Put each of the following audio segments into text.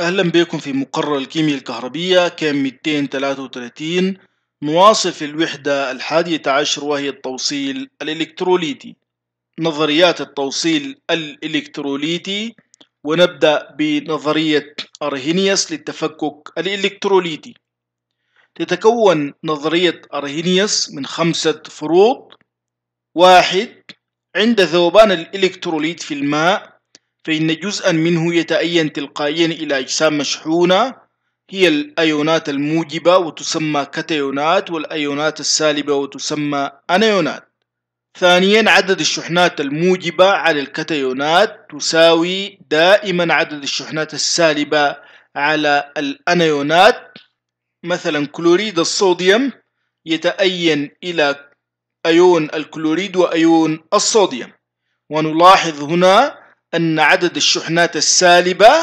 أهلا بكم في مقرر الكيمياء الكهربية كام 233 نواصل في الوحدة الحادية عشر وهي التوصيل الإلكتروليتي نظريات التوصيل الإلكتروليتي ونبدأ بنظرية أرهينيس للتفكك الإلكتروليتي تتكون نظرية أرهينيس من خمسة فروض واحد عند ذوبان الإلكتروليت في الماء فإن جزءا منه يتأين تلقائيا إلى أجسام مشحونة هي الأيونات الموجبة وتسمى كاتيونات والأيونات السالبة وتسمى أنيونات ثانيا عدد الشحنات الموجبة على الكاتيونات تساوي دائما عدد الشحنات السالبة على الأنيونات مثلا كلوريد الصوديوم يتأين إلى أيون الكلوريد وأيون الصوديوم ونلاحظ هنا أن عدد الشحنات السالبة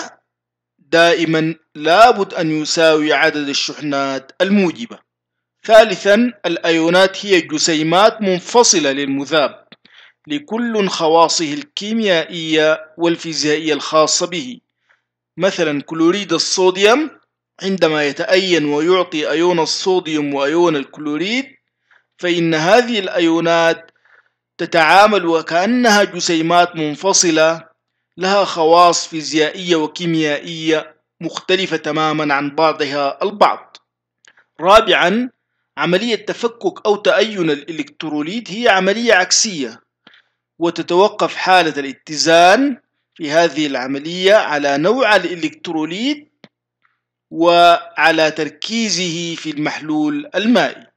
دائما لابد أن يساوي عدد الشحنات الموجبة ثالثا الأيونات هي جسيمات منفصلة للمذاب لكل خواصه الكيميائية والفيزيائية الخاصة به مثلا كلوريد الصوديوم عندما يتأين ويعطي أيون الصوديوم وأيون الكلوريد فإن هذه الأيونات تتعامل وكأنها جسيمات منفصلة لها خواص فيزيائية وكيميائية مختلفة تماما عن بعضها البعض رابعا عملية تفكك أو تأين الإلكتروليت هي عملية عكسية وتتوقف حالة الاتزان في هذه العملية على نوع الإلكتروليت وعلى تركيزه في المحلول المائي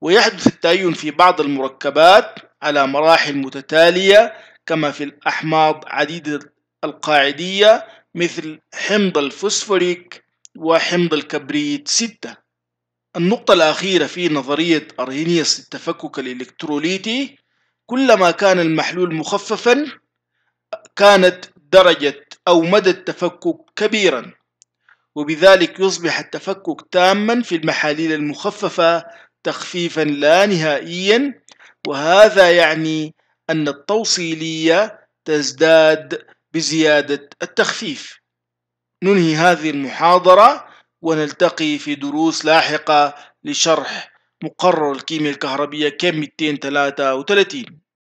ويحدث التأين في بعض المركبات على مراحل متتالية كما في الأحماض عديدة القاعدية مثل حمض الفوسفوريك وحمض الكبريت 6 النقطة الأخيرة في نظرية أرهينيس للتفكك الإلكتروليتي كلما كان المحلول مخففا كانت درجة أو مدى التفكك كبيرا وبذلك يصبح التفكك تاما في المحاليل المخففة تخفيفا لا نهائيا وهذا يعني أن التوصيلية تزداد بزيادة التخفيف ننهي هذه المحاضرة ونلتقي في دروس لاحقة لشرح مقرر الكيمياء الكهربية كم 233